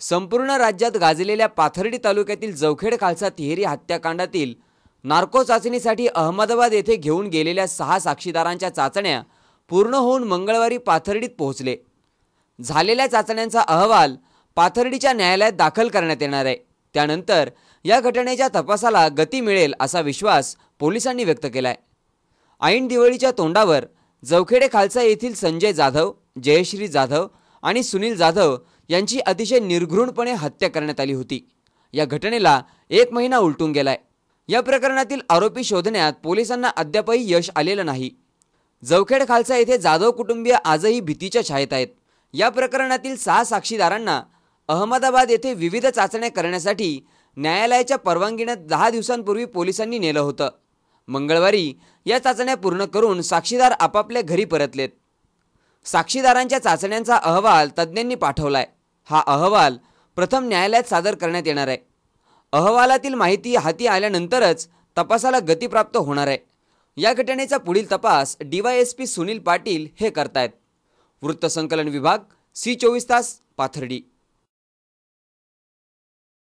संपूर्ण राज्यात गाजलेल्या पाथर्डी तालुक्यातील जवखेड खालसा तिहेरी हत्याकांडातील नार्को चाचणीसाठी अहमदाबाद येथे घेऊन गेलेल्या सहा साक्षीदारांच्या चाचण्या पूर्ण होऊन मंगळवारी पाथर्डीत पोहोचले झालेल्या चाचण्यांचा अहवाल पाथर्डीच्या न्यायालयात दाखल करण्यात येणार आहे त्यानंतर या घटनेच्या तपासाला गती मिळेल असा विश्वास पोलिसांनी व्यक्त केला आहे ऐन दिवाळीच्या तोंडावर जवखेडे खालसा येथील संजय जाधव जयश्री जाधव आणि सुनील जाधव यांची अतिशय निर्घृणपणे हत्या करण्यात आली होती या घटनेला एक महिना उलटून गेलाय या प्रकरणातील आरोपी शोधण्यात पोलिसांना अद्यापही यश आलेलं नाही जवखेड खालसा येथे जाधव कुटुंबीय आजही भीतीच्या छायेत आहेत या प्रकरणातील सहा साक्षीदारांना अहमदाबाद येथे विविध चाचण्या करण्यासाठी न्यायालयाच्या परवानगीनं दहा दिवसांपूर्वी पोलिसांनी नेलं होतं मंगळवारी या चाचण्या पूर्ण करून साक्षीदार आपापल्या घरी परतलेत साक्षीदारांच्या चाचण्यांचा अहवाल तज्ज्ञांनी पाठवलाय हा अहवाल प्रथम न्यायालयात सादर करण्यात येणार आहे अहवालातील माहिती हाती आल्यानंतरच तपासाला गती प्राप्त होणार आहे या घटनेचा पुढील तपास पी सुनील पाटील हे करतायत वृत्तसंकलन विभाग सी चोवीस तास पाथर्डी